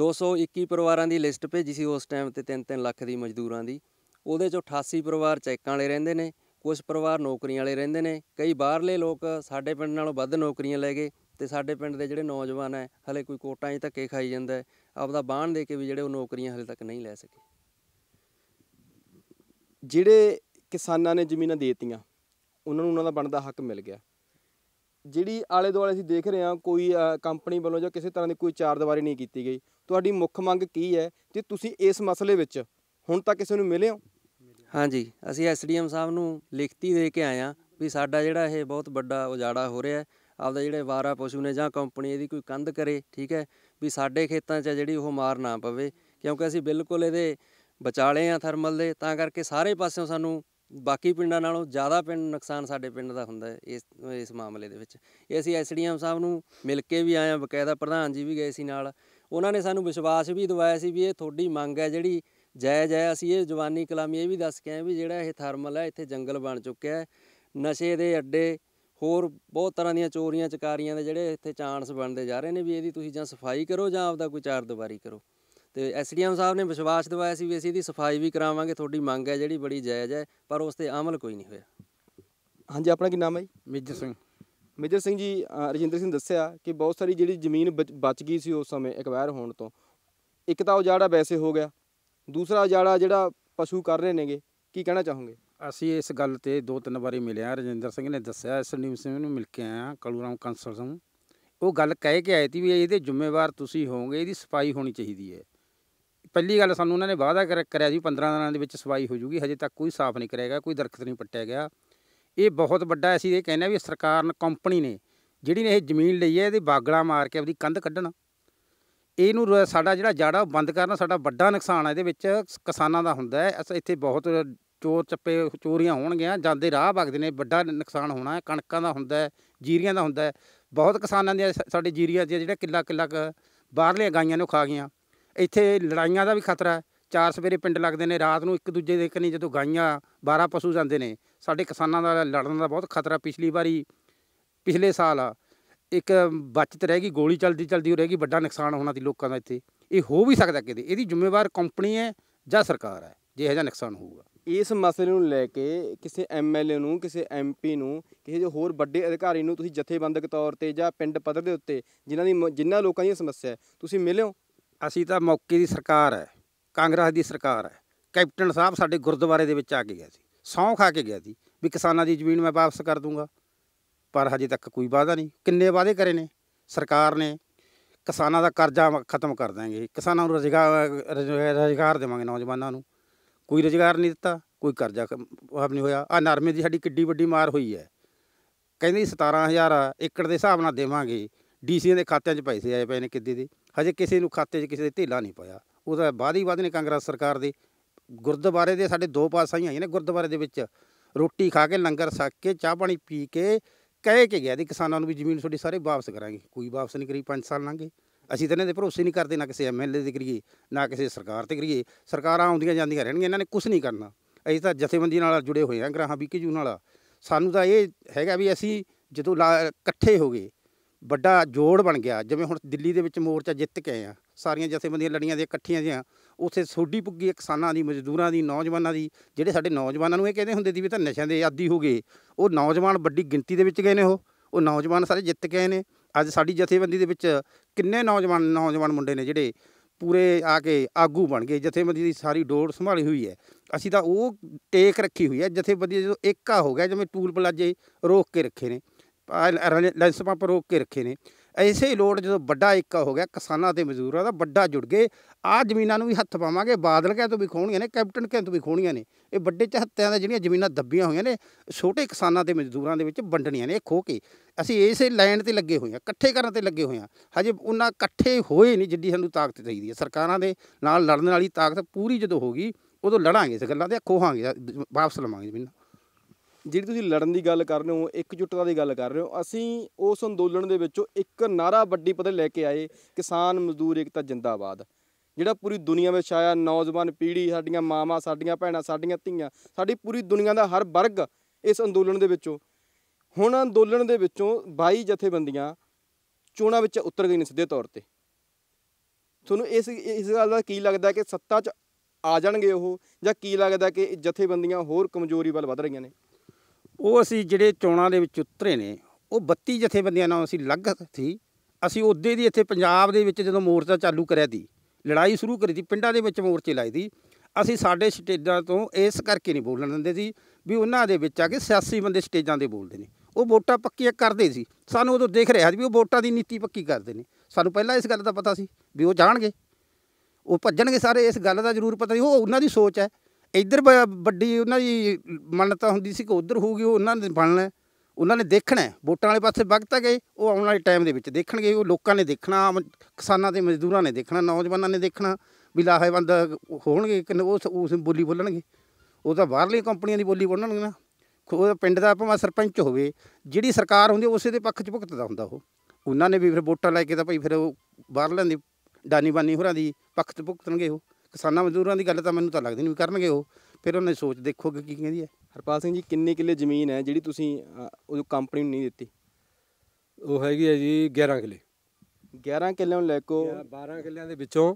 221 ਪਰਿਵਾਰਾਂ ਦੀ ਲਿਸਟ ਭੇਜੀ ਸੀ ਉਸ ਟਾਈਮ ਤੇ 3-3 ਲੱਖ ਦੀ ਮਜ਼ਦੂਰਾਂ ਦੀ ਉਹਦੇ ਚੋਂ 88 ਪਰਿਵਾਰ ਚੈੱਕਾਂ ਵਾਲੇ ਰਹਿੰਦੇ ਨੇ ਕੁਝ ਪਰਿਵਾਰ ਨੌਕਰੀਆਂ ਵਾਲੇ ਰਹਿੰਦੇ ਨੇ ਕਈ ਬਾਹਰਲੇ ਲੋਕ ਸਾਡੇ ਪਿੰਡ ਨਾਲੋਂ ਵੱਧ ਨੌਕਰੀਆਂ ਲੈ ਗਏ ਤੇ ਸਾਡੇ ਪਿੰਡ ਦੇ ਜਿਹੜੇ ਨੌਜਵਾਨ ਹੈ ਹਲੇ ਕੋਈ ਕੋਟਾਂ 'ਚ ਧੱਕੇ ਖਾਈ ਜਾਂਦਾ ਆਪਦਾ ਬਾਣ ਦੇ ਕੇ ਵੀ ਜਿਹੜੇ ਉਹ ਨੌਕਰੀਆਂ ਹਲੇ ਤੱਕ ਨਹੀਂ ਲੈ ਸਕੇ ਜਿਹੜੇ ਕਿਸਾਨਾਂ ਨੇ ਜ਼ਮੀਨਾਂ ਦੇਤੀਆਂ ਉਹਨਾਂ ਨੂੰ ਉਹਨਾਂ ਦਾ ਬਣਦਾ ਹੱਕ ਮਿਲ ਗਿਆ ਜਿਹੜੀ ਆਲੇ ਦੁਆਲੇ ਅਸੀਂ ਦੇਖ ਰਹੇ ਹਾਂ ਕੋਈ ਕੰਪਨੀ ਵੱਲੋਂ ਜਾਂ ਕਿਸੇ ਤਰ੍ਹਾਂ ਦੀ ਕੋਈ ਚਾਰਦੀਵਾਰੀ ਨਹੀਂ ਕੀਤੀ ਗਈ ਤੁਹਾਡੀ ਮੁੱਖ ਮੰਗ ਕੀ ਹੈ ਤੇ ਤੁਸੀਂ ਇਸ ਮਸਲੇ ਵਿੱਚ ਹੁਣ ਤੱਕ ਕਿਸੇ ਨੂੰ ਮਿਲੇ ਹੋ ਹਾਂਜੀ ਅਸੀਂ ਐਸਡੀਐਮ ਸਾਹਿਬ ਨੂੰ ਲਿਖਤੀ ਦੇ ਕੇ ਆਏ ਆ ਵੀ ਸਾਡਾ ਜਿਹੜਾ ਇਹ ਬਹੁਤ ਵੱਡਾ ਉਜਾੜਾ ਹੋ ਰਿਹਾ ਹੈ ਆਪਦਾ ਜਿਹੜੇ ਵਾਰਾ ਪਸ਼ੂ ਨੇ ਜਾਂ ਕੰਪਨੀ ਇਹਦੀ ਕੋਈ ਕੰਧ ਕਰੇ ਠੀਕ ਹੈ ਵੀ ਸਾਡੇ ਖੇਤਾਂ 'ਚ ਜਿਹੜੀ ਉਹ ਮਾਰ ਨਾ ਪਵੇ ਕਿਉਂਕਿ ਅਸੀਂ ਬਿਲਕੁਲ ਇਹਦੇ ਬਚਾਲੇ ਆ ਥਰਮਲ ਦੇ ਤਾਂ ਕਰਕੇ ਸਾਰੇ ਪਾਸਿਓਂ ਸਾਨੂੰ ਬਾਕੀ ਪਿੰਡਾਂ ਨਾਲੋਂ ਜ਼ਿਆਦਾ ਪਿੰਡ ਨੁਕਸਾਨ ਸਾਡੇ ਪਿੰਡ ਦਾ ਹੁੰਦਾ ਹੈ ਇਸ ਇਸ ਮਾਮਲੇ ਦੇ ਵਿੱਚ ਇਹ ਅਸੀਂ ਐਸਡੀਐਮ ਸਾਹਿਬ ਨੂੰ ਮਿਲ ਕੇ ਵੀ ਆਏ ਆ ਬਕਾਇਦਾ ਪ੍ਰਧਾਨ ਜੀ ਵੀ ਗਏ ਸੀ ਨਾਲ ਉਹਨਾਂ ਨੇ ਸਾਨੂੰ ਵਿਸ਼ਵਾਸ ਵੀ ਦਿਵਾਇਆ ਸੀ ਵੀ ਇਹ ਤੁਹਾਡੀ ਮੰਗ ਹੈ ਜਿਹੜੀ ਜਾਇਜ਼ ਹੈ ਅਸੀਂ ਇਹ ਜਵਾਨੀ ਕਲਾਮੀ ਇਹ ਵੀ ਦੱਸ ਕੇ ਆਏ ਵੀ ਜਿਹੜਾ ਇਹ ਥਰਮਲ ਹੈ ਇੱਥੇ ਜੰਗਲ ਬਣ ਚੁੱਕਿਆ ਹੈ ਨਸ਼ੇ ਦੇ ਅੱਡੇ ਹੋਰ ਬਹੁਤ ਤਰ੍ਹਾਂ ਦੀਆਂ ਚੋਰੀਆਂ ਚਕਾਰੀਆਂ ਦੇ ਜਿਹੜੇ ਇੱਥੇ ਚਾਂਸ ਬਣਦੇ ਜਾ ਰਹੇ ਨੇ ਵੀ ਇਹਦੀ ਤੁਸੀਂ ਜਾਂ ਸਫਾਈ ਕਰੋ ਜਾਂ ਆਪਦਾ ਕੋਈ ਚਾਰ ਦੀਵਾਰੀ ਕਰੋ ਤੇ ਐਸਡੀਐਮ ਸਾਹਿਬ ਨੇ ਵਿਸ਼ਵਾਸ ਦਿਵਾਇਆ ਸੀ ਵੀ ਅਸੀਂ ਇਹਦੀ ਸਫਾਈ ਵੀ ਕਰਾਵਾਂਗੇ ਤੁਹਾਡੀ ਮੰਗ ਹੈ ਜਿਹੜੀ ਬੜੀ ਜਾਇਜ਼ ਹੈ ਪਰ ਉਸ ਤੇ ਅਮਲ ਕੋਈ ਨਹੀਂ ਹੋਇਆ ਹਾਂਜੀ ਆਪਣਾ ਕੀ ਨਾਮ ਹੈ ਜੀ ਮੇਜਰ ਸਿੰਘ ਮੇਜਰ ਸਿੰਘ ਜੀ ਰਜਿੰਦਰ ਸਿੰਘ ਦੱਸਿਆ ਕਿ ਬਹੁਤ ਸਾਰੀ ਜਿਹੜੀ ਜ਼ਮੀਨ ਬਚ ਗਈ ਸੀ ਉਸ ਸਮੇਂ ਐਕਵਾਇਰ ਹੋਣ ਤੋਂ ਇੱਕ ਤਾਂ ਉਜਾੜਾ ਵੈਸੇ ਹੋ ਗਿਆ ਦੂਸਰਾ ਉਜਾੜਾ ਜਿਹੜਾ ਪਸ਼ੂ ਕਰ ਰਹੇ ਨੇਗੇ ਕੀ ਕਹਿਣਾ ਚਾਹੋਗੇ ਅਸੀਂ ਇਸ ਗੱਲ ਤੇ ਦੋ ਤਿੰਨ ਵਾਰੀ ਮਿਲਿਆ ਰਜਿੰਦਰ ਸਿੰਘ ਨੇ ਦੱਸਿਆ ਇਸ ਨਿਊਜ਼ ਸਿੰਘ ਨੂੰ ਮਿਲ ਕੇ ਆਇਆ ਕਲੂਰਾਮ ਕੰਸਲਟੈਂਟ ਉਹ ਗੱਲ ਕਹਿ ਕੇ ਆਏ ਸੀ ਵੀ ਇਹਦੇ ਜ਼ਿੰਮੇਵਾਰ ਤੁਸੀਂ ਹੋਵੋਗੇ ਇਹਦੀ ਸਫਾਈ ਹੋਣੀ ਚਾਹੀਦੀ ਹੈ ਪਹਿਲੀ ਗੱਲ ਸਾਨੂੰ ਉਹਨਾਂ ਨੇ ਵਾਅਦਾ ਕਰਿਆ ਸੀ 15 ਦਿਨਾਂ ਦੇ ਵਿੱਚ ਸਫਾਈ ਹੋ ਜੂਗੀ ਹਜੇ ਤੱਕ ਕੋਈ ਸਾਫ਼ ਨਹੀਂ ਕਰਿਆ ਗਿਆ ਕੋਈ ਦਰਖਤ ਨਹੀਂ ਪੱਟਿਆ ਗਿਆ ਇਹ ਬਹੁਤ ਵੱਡਾ ਸੀ ਇਹ ਕਹਿੰਦੇ ਵੀ ਸਰਕਾਰ ਨੇ ਕੰਪਨੀ ਨੇ ਜਿਹੜੀ ਨੇ ਇਹ ਜ਼ਮੀਨ ਲਈ ਹੈ ਇਹਦੇ ਬਾਗਲਾ ਮਾਰ ਕੇ ਆਪਣੀ ਕੰਧ ਕੱਢਣ ਇਹਨੂੰ ਸਾਡਾ ਜਿਹੜਾ ਜਾੜਾ ਉਹ ਬੰਦ ਕਰਨਾ ਸਾਡਾ ਵੱਡਾ ਨੁਕਸਾਨ ਹੈ ਇਹਦੇ ਵਿੱਚ ਕਿਸਾਨਾਂ ਦਾ ਹੁੰਦਾ ਹੈ ਅਸ ਇੱਥੇ ਬਹੁਤ ਚੋਰ ਚੱਪੇ ਚੋਰੀਆਂ ਹੋਣਗੀਆਂ ਜਾਂਦੇ ਰਾਹ ਵਗਦੇ ਨੇ ਵੱਡਾ ਨੁਕਸਾਨ ਹੋਣਾ ਕਣਕਾਂ ਦਾ ਹੁੰਦਾ ਜੀਰੀਆਂ ਦਾ ਹੁੰਦਾ ਬਹੁਤ ਕਿਸਾਨਾਂ ਦੀ ਸਾਡੇ ਜੀਰੀਆਂ ਦੀਆਂ ਜਿਹੜਾ ਕਿੱਲਾ ਕਿੱਲਾ ਬਾਹਰਲੇ ਗਾਈਆਂ ਨੂੰ ਖਾ ਗਈਆਂ ਇੱਥੇ ਲੜਾਈਆਂ ਦਾ ਵੀ ਖਤਰਾ ਹੈ ਚਾਰ ਸਵੇਰੇ ਪਿੰਡ ਲੱਗਦੇ ਨੇ ਰਾਤ ਨੂੰ ਇੱਕ ਦੂਜੇ ਦੇ ਕਨੀ ਜਦੋਂ ਗਾਈਆਂ 12 ਪਸ਼ੂ ਜਾਂਦੇ ਨੇ ਸਾਡੇ ਕਿਸਾਨਾਂ ਦਾ ਲੜਨ ਦਾ ਬਹੁਤ ਖਤਰਾ ਪਿਛਲੀ ਵਾਰੀ ਪਿਛਲੇ ਸਾਲ ਇੱਕ ਬਚਤ ਰਹਿ ਗਈ ਗੋਲੀ ਚਲਦੀ ਚਲਦੀ ਰਹਿ ਗਈ ਵੱਡਾ ਨੁਕਸਾਨ ਹੋਣਾ ਦੀ ਲੋਕਾਂ ਦਾ ਇੱਥੇ ਇਹ ਹੋ ਵੀ ਸਕਦਾ ਕਿਤੇ ਇਹਦੀ ਜ਼ਿੰਮੇਵਾਰ ਕੰਪਨੀ ਹੈ ਜਾਂ ਸਰਕਾਰ ਹੈ ਜੇ ਇਹੋ ਜਿਹਾ ਨੁਕਸਾਨ ਹੋਊਗਾ ਇਸ ਮਸਲੇ ਨੂੰ ਲੈ ਕੇ ਕਿਸੇ ਐਮਐਲਏ ਨੂੰ ਕਿਸੇ ਐਮਪੀ ਨੂੰ ਕਿਸੇ ਜੋ ਹੋਰ ਵੱਡੇ ਅਧਿਕਾਰੀ ਨੂੰ ਤੁਸੀਂ ਜਥੇਬੰਦਕ ਤੌਰ ਤੇ ਜਾਂ ਪਿੰਡ ਪੱਧਰ ਦੇ ਉੱਤੇ ਜਿਨ੍ਹਾਂ ਦੀ ਜਿਨ੍ਹਾਂ ਲੋਕਾਂ ਦੀ ਸਮੱਸਿਆ ਹੈ ਤੁਸੀਂ ਮਿਲਿਓ ਅਸੀਂ ਤਾਂ ਮੌਕੇ ਦੀ ਸਰਕਾਰ ਹੈ ਕਾਂਗਰਸ ਦੀ ਸਰਕਾਰ ਹੈ ਕੈਪਟਨ ਸਾਹਿਬ ਸਾਡੇ ਗੁਰਦੁਆਰੇ ਦੇ ਵਿੱਚ ਆ ਕੇ ਗਿਆ ਸੀ ਸੌਂ ਖਾ ਕੇ ਗਿਆ ਸੀ ਵੀ ਕਿਸਾਨਾਂ ਦੀ ਜ਼ਮੀਨ ਮੈਂ ਵਾਪਸ ਕਰ ਦੂੰਗਾ ਪਰ ਹਜੇ ਤੱਕ ਕੋਈ ਵਾਅਦਾ ਨਹੀਂ ਕਿੰਨੇ ਵਾਅਦੇ ਕਰੇ ਨੇ ਸਰਕਾਰ ਨੇ ਕਿਸਾਨਾਂ ਦਾ ਕਰਜ਼ਾ ਖਤਮ ਕਰ ਦਾਂਗੇ ਕਿਸਾਨਾਂ ਨੂੰ ਰੋਜ਼ਗਾਰ ਰੋਜ਼ਗਾਰ ਦੇਵਾਂਗੇ ਨੌਜਵਾਨਾਂ ਨੂੰ ਕੋਈ ਰੋਜ਼ਗਾਰ ਨਹੀਂ ਦਿੱਤਾ ਕੋਈ ਕਰਜ਼ਾ ਨਹੀਂ ਹੋਇਆ ਆ ਨਰਮੇ ਦੀ ਸਾਡੀ ਕਿੱਡੀ ਵੱਡੀ ਮਾਰ ਹੋਈ ਹੈ ਕਹਿੰਦੇ 17000 ਏਕੜ ਦੇ ਹਿਸਾਬ ਨਾਲ ਦੇਵਾਂਗੇ ਡੀਸੀ ਦੇ ਖਾਤਿਆਂ 'ਚ ਪੈਸੇ ਆਏ ਪਏ ਨੇ ਕਿੱਦੀ ਦੇ ਹਜੇ ਕਿਸੇ ਨੂੰ ਖਾਤੇ 'ਚ ਕਿਸੇ ਦੇ ਢੇਲਾ ਨਹੀਂ ਪਾਇਆ ਉਹਦਾ ਬਾਅਦ ਹੀ ਬਾਅਦ ਨੇ ਕਾਂਗਰਸ ਸਰਕਾਰ ਦੇ ਗੁਰਦੁਆਰੇ ਦੇ ਸਾਡੇ ਦੋ ਪਾਸਾਂ ਆਈਆਂ ਨੇ ਗੁਰਦੁਆਰੇ ਦੇ ਵਿੱਚ ਰੋਟੀ ਖਾ ਕੇ ਲੰਗਰ ਸੱਕ ਕੇ ਚਾਹ ਪਾਣੀ ਪੀ ਕੇ ਕਹਿ ਕੇ ਗਿਆ ਦੀ ਕਿਸਾਨਾਂ ਨੂੰ ਵੀ ਜ਼ਮੀਨ ਤੁਹਾਡੀ ਸਾਰੇ ਵਾਪਸ ਕਰਾਂਗੇ ਕੋਈ ਵਾਪਸ ਨਹੀਂ ਕਰੀ 5 ਸਾਲ ਲੰਘੇ ਅਸੀਂ ਤਾਂ ਇਹਨਾਂ ਦੇ ਭਰੋਸੇ ਨਹੀਂ ਕਰਦੇ ਨਾ ਕਿਸੇ ਐਮਐਲਏ ਦੇ ਕਰੀਏ ਨਾ ਕਿਸੇ ਸਰਕਾਰ ਤੇ ਕਰੀਏ ਸਰਕਾਰਾਂ ਆਉਂਦੀਆਂ ਜਾਂਦੀਆਂ ਰਹਿਣਗੀਆਂ ਇਹਨਾਂ ਨੇ ਕੁਝ ਨਹੀਂ ਕਰਨਾ ਅਸੀਂ ਤਾਂ ਜਥੇਬੰਦੀ ਨਾਲ ਜੁੜੇ ਹੋਏ ਹਾਂ ਗ੍ਰਾਹਾਂ ਬੀਕੇ ਜੂ ਨਾਲ ਸਾਨੂੰ ਤਾਂ ਇਹ ਹੈਗਾ ਵੀ ਅਸੀਂ ਜਦੋਂ ਇਕੱਠੇ ਹੋ ਗਏ ਵੱਡਾ ਜੋੜ ਬਣ ਗਿਆ ਜਿਵੇਂ ਹੁਣ ਦਿੱਲੀ ਦੇ ਵਿੱਚ ਮੋਰਚਾ ਜਿੱਤ ਕੇ ਆਏ ਆ ਸਾਰੀਆਂ ਜਥੇਬੰਦੀਆਂ ਲੜੀਆਂ ਦੇ ਇਕੱਠੀਆਂ ਦੀਆਂ ਉੱਥੇ ਸੋਢੀ ਪੁੱਗੀ ਕਿਸਾਨਾਂ ਦੀ ਮਜ਼ਦੂਰਾਂ ਦੀ ਨੌਜਵਾਨਾਂ ਦੀ ਜਿਹੜੇ ਸਾਡੇ ਨੌਜਵਾਨਾਂ ਨੂੰ ਇਹ ਕਹਿੰਦੇ ਹੁੰਦੇ ਸੀ ਵੀ ਤਾਂ ਨਸ਼ਿਆਂ ਦੇ ਆਦੀ ਹੋ ਗਏ ਉਹ ਨੌਜਵਾਨ ਵੱਡੀ ਗਿਣਤੀ ਦੇ ਵਿੱਚ ਗਏ ਨੇ ਉਹ ਉਹ ਨੌਜਵਾਨ ਸਾਰੇ ਜਿੱਤ ਕੇ ਆਏ ਨੇ ਅੱਜ ਸਾਡੀ ਜਥੇਬੰਦੀ ਦੇ ਵਿੱਚ ਕਿੰਨੇ ਨੌਜਵਾਨ ਨੌਜਵਾਨ ਮੁੰਡੇ ਨੇ ਜਿਹੜੇ ਪੂਰੇ ਆ ਕੇ ਆਗੂ ਬਣ ਗਏ ਜਥੇਬੰਦੀ ਦੀ ਸਾਰੀ ਡੋਰ ਸੰਭਾਲੀ ਹੋਈ ਹੈ ਅਸੀਂ ਤਾਂ ਉਹ ਟੇਕ ਰੱਖੀ ਹੋਈ ਹੈ ਜਥੇਬੰਦੀ ਜਦੋਂ ਇੱਕਾ ਹੋ ਗਿਆ ਜਿਵੇਂ ਟੂਲ ਪਲਾਜੇ ਰੋਕ ਕੇ ਰੱਖੇ ਨੇ ਲਾਇਸੈਂਸਾਂ ਪਰ ਰੋਕ ਕੇ ਰੱਖੇ ਨੇ ਐਸੇ ਹੀ ਲੋਟ ਜਦੋਂ ਵੱਡਾ ਇੱਕਾ ਹੋ ਗਿਆ ਕਿਸਾਨਾਂ ਤੇ ਮਜ਼ਦੂਰਾਂ ਦਾ ਵੱਡਾ ਜੁੜ ਗਏ ਆ ਜ਼ਮੀਨਾਂ ਨੂੰ ਵੀ ਹੱਥ ਪਾਵਾਂਗੇ ਬਾਦਲ ਕਹਿੰਦੇ ਤੋਂ ਵੀ ਖੋਣੀਆਂ ਨੇ ਕੈਪਟਨ ਕਹਿੰਦੇ ਤੋਂ ਵੀ ਖੋਣੀਆਂ ਨੇ ਇਹ ਵੱਡੇ ਚਾਹਤਿਆਂ ਦਾ ਜਿਹੜੀਆਂ ਜ਼ਮੀਨਾਂ ਦੱਬੀਆਂ ਹੋਈਆਂ ਨੇ ਛੋਟੇ ਕਿਸਾਨਾਂ ਤੇ ਮਜ਼ਦੂਰਾਂ ਦੇ ਵਿੱਚ ਵੰਡਣੀਆਂ ਨੇ ਇਹ ਖੋ ਕੇ ਅਸੀਂ ਇਸੇ ਲਾਈਨ ਤੇ ਲੱਗੇ ਹੋਏ ਆ ਇਕੱਠੇ ਕਰਨ ਤੇ ਲੱਗੇ ਹੋਏ ਆ ਹਜੇ ਉਹਨਾਂ ਇਕੱਠੇ ਹੋਏ ਨਹੀਂ ਜਿੱਡੀ ਸਾਨੂੰ ਤਾਕਤ ਚਾਹੀਦੀ ਹੈ ਸਰਕਾਰਾਂ ਦੇ ਨਾਲ ਲੜਨ ਵਾਲੀ ਤਾਕਤ ਪੂਰੀ ਜਦੋਂ ਹੋਗੀ ਉਦੋਂ ਲੜਾਂਗੇ ਇਸ ਗੱਲਾਂ ਤੇ ਖੋਹਾਂਗੇ ਵਾਪਸ ਲਵਾਂਗੇ ਜ਼ਮੀਨਾਂ ਜਿਹੜੀ ਤੁਸੀਂ ਲੜਨ ਦੀ ਗੱਲ ਕਰ ਰਹੇ ਹੋ ਇਕਜੁੱਟਤਾ ਦੀ ਗੱਲ ਕਰ ਰਹੇ ਹੋ ਅਸੀਂ ਉਸ ਅੰਦੋਲਨ ਦੇ ਵਿੱਚੋਂ ਇੱਕ ਨਾਰਾ ਵੱਡੀ ਪੱਧਰ ਲੈ ਕੇ ਆਏ ਕਿਸਾਨ ਮਜ਼ਦੂਰ ਏਕਤਾ ਜਿੰਦਾਬਾਦ ਜਿਹੜਾ ਪੂਰੀ ਦੁਨੀਆ ਵਿੱਚ ਆਇਆ ਨੌਜਵਾਨ ਪੀੜ੍ਹੀ ਸਾਡੀਆਂ ਮਾਵਾਂ ਸਾਡੀਆਂ ਭੈਣਾਂ ਸਾਡੀਆਂ ਧੀਆਂ ਸਾਡੀ ਪੂਰੀ ਦੁਨੀਆ ਦਾ ਹਰ ਵਰਗ ਇਸ ਅੰਦੋਲਨ ਦੇ ਵਿੱਚੋਂ ਹੁਣ ਅੰਦੋਲਨ ਦੇ ਵਿੱਚੋਂ 22 ਜਥੇਬੰਦੀਆਂ ਚੋਣਾਂ ਵਿੱਚ ਉਤਰ ਗਈਆਂ ਸਿੱਧੇ ਤੌਰ ਤੇ ਤੁਹਾਨੂੰ ਇਸ ਇਸ ਗੱਲ ਦਾ ਕੀ ਲੱਗਦਾ ਕਿ ਸੱਤਾ 'ਚ ਆ ਜਾਣਗੇ ਉਹ ਜਾਂ ਕੀ ਲੱਗਦਾ ਕਿ ਜਥੇਬੰਦੀਆਂ ਹੋਰ ਕਮਜ਼ੋਰੀ ਵੱਲ ਵਧ ਰਹੀਆਂ ਨੇ ਉਹ ਅਸੀਂ ਜਿਹੜੇ ਚੋਣਾਂ ਦੇ ਵਿੱਚ ਉਤਰੇ ਨੇ ਉਹ 32 ਜਥੇਬੰਦੀਆਂ ਨਾਲ ਅਸੀਂ ਲੱਗ ਸੀ ਅਸੀਂ ਉਦੋਂ ਦੀ ਇੱਥੇ ਪੰਜਾਬ ਦੇ ਵਿੱਚ ਜਦੋਂ ਮੋਰਚਾ ਚਾਲੂ ਕਰਿਆ ਸੀ ਲੜਾਈ ਸ਼ੁਰੂ ਕਰੀ ਸੀ ਪਿੰਡਾਂ ਦੇ ਵਿੱਚ ਮੋਰਚੇ ਲਾਏ ਦੀ ਅਸੀਂ ਸਾਡੇ ਸਟੇਜਾਂ ਤੋਂ ਇਸ ਕਰਕੇ ਨਹੀਂ ਬੋਲਣ ਦਿੰਦੇ ਸੀ ਵੀ ਉਹਨਾਂ ਦੇ ਵਿੱਚ ਆ ਕੇ ਸਿਆਸੀ ਬੰਦੇ ਸਟੇਜਾਂ ਦੇ ਬੋਲਦੇ ਨੇ ਉਹ ਵੋਟਾਂ ਪੱਕੀਆਂ ਕਰਦੇ ਸੀ ਸਾਨੂੰ ਉਦੋਂ ਦੇਖ ਰਿਹਾ ਸੀ ਵੀ ਉਹ ਵੋਟਾਂ ਦੀ ਨੀਤੀ ਪੱਕੀ ਕਰਦੇ ਨੇ ਸਾਨੂੰ ਪਹਿਲਾਂ ਇਸ ਗੱਲ ਦਾ ਪਤਾ ਸੀ ਵੀ ਉਹ ਜਾਣਗੇ ਉਹ ਭੱਜਣਗੇ ਸਾਰੇ ਇਸ ਗੱਲ ਦਾ ਜ਼ਰੂਰ ਪਤਾ ਸੀ ਉਹ ਉਹਨਾਂ ਦੀ ਸੋਚ ਹੈ ਇੱਧਰ ਵੱਡੀ ਉਹਨਾਂ ਦੀ ਮੰਨਤਾ ਹੁੰਦੀ ਸੀ ਕਿ ਉੱਧਰ ਹੋਊਗੀ ਉਹ ਉਹਨਾਂ ਨੇ ਬਣਨਾ ਉਹਨਾਂ ਨੇ ਦੇਖਣਾ ਵੋਟਾਂ ਵਾਲੇ ਪਾਸੇ ਵਗਤਾ ਗਏ ਉਹ ਆਉਣ ਵਾਲੇ ਟਾਈਮ ਦੇ ਵਿੱਚ ਦੇਖਣਗੇ ਉਹ ਲੋਕਾਂ ਨੇ ਦੇਖਣਾ ਕਿਸਾਨਾਂ ਤੇ ਮਜ਼ਦੂਰਾਂ ਨੇ ਦੇਖਣਾ ਨੌਜਵਾਨਾਂ ਨੇ ਦੇਖਣਾ ਵੀ ਲਾਹੇਵੰਦ ਹੋਣਗੇ ਕਿ ਉਸ ਉਸ ਬੋਲੀ ਬੋਲਣਗੇ ਉਹ ਤਾਂ ਬਾਹਰਲੀਆਂ ਕੰਪਨੀਆਂ ਦੀ ਬੋਲੀ ਬੋਲਣਗੇ ਨਾ ਉਹ ਪਿੰਡ ਦਾ ਭਾਵੇਂ ਸਰਪੰਚ ਹੋਵੇ ਜਿਹੜੀ ਸਰਕਾਰ ਹੁੰਦੀ ਉਸੇ ਦੇ ਪੱਖ 'ਚ ਭੁਗਤਦਾ ਹੁੰਦਾ ਉਹ ਉਹਨਾਂ ਨੇ ਵੀ ਫਿਰ ਵੋਟਾਂ ਲੈ ਕੇ ਤਾਂ ਭਾਈ ਫਿਰ ਉਹ ਬਾਹਰਲਿਆਂ ਦੀ ਦਾਨੀ ਬਾਨੀ ਹੋਰਾਂ ਦੀ ਪੱਖ 'ਚ ਭੁਗਤਣਗੇ ਉਹ ਕਿਸਾਨਾਂ ਮਜ਼ਦੂਰਾਂ ਦੀ ਗੱਲ ਤਾਂ ਮੈਨੂੰ ਤਾਂ ਲੱਗਦੀ ਨਹੀਂ ਵੀ ਕਰਨਗੇ ਉਹ ਫਿਰ ਉਹਨਾਂ ਸੋਚ ਦੇਖੋ ਕਿ ਕੀ ਕਹਿੰਦੀ ਹੈ ਹਰਪਾਲ ਸਿੰਘ ਜੀ ਕਿੰਨੇ ਕਿੱਲੇ ਜ਼ਮੀਨ ਹੈ ਜਿਹੜੀ ਤੁਸੀਂ ਉਹ ਕੰਪਨੀ ਨੂੰ ਨਹੀਂ ਦਿੱਤੀ ਉਹ ਹੈਗੀ ਹੈ ਜੀ 11 ਕਿੱਲੇ 11 ਕਿੱਲਿਆਂ ਨੂੰ ਲੈ ਕੋ 12 ਕਿੱਲਿਆਂ ਦੇ ਵਿੱਚੋਂ